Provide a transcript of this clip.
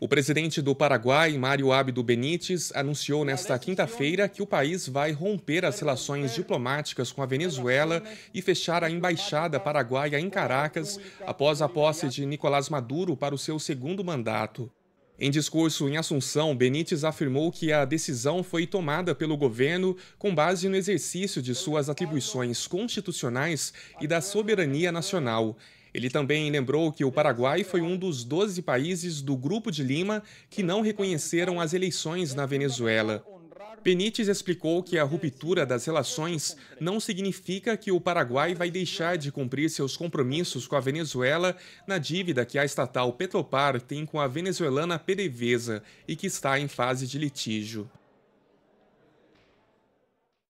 O presidente do Paraguai, Mário Abdo Benítez, anunciou nesta quinta-feira que o país vai romper as relações diplomáticas com a Venezuela e fechar a embaixada paraguaia em Caracas após a posse de Nicolás Maduro para o seu segundo mandato. Em discurso em Assunção, Benítez afirmou que a decisão foi tomada pelo governo com base no exercício de suas atribuições constitucionais e da soberania nacional ele também lembrou que o Paraguai foi um dos 12 países do Grupo de Lima que não reconheceram as eleições na Venezuela. Benítez explicou que a ruptura das relações não significa que o Paraguai vai deixar de cumprir seus compromissos com a Venezuela na dívida que a estatal Petropar tem com a venezuelana PDVSA e que está em fase de litígio.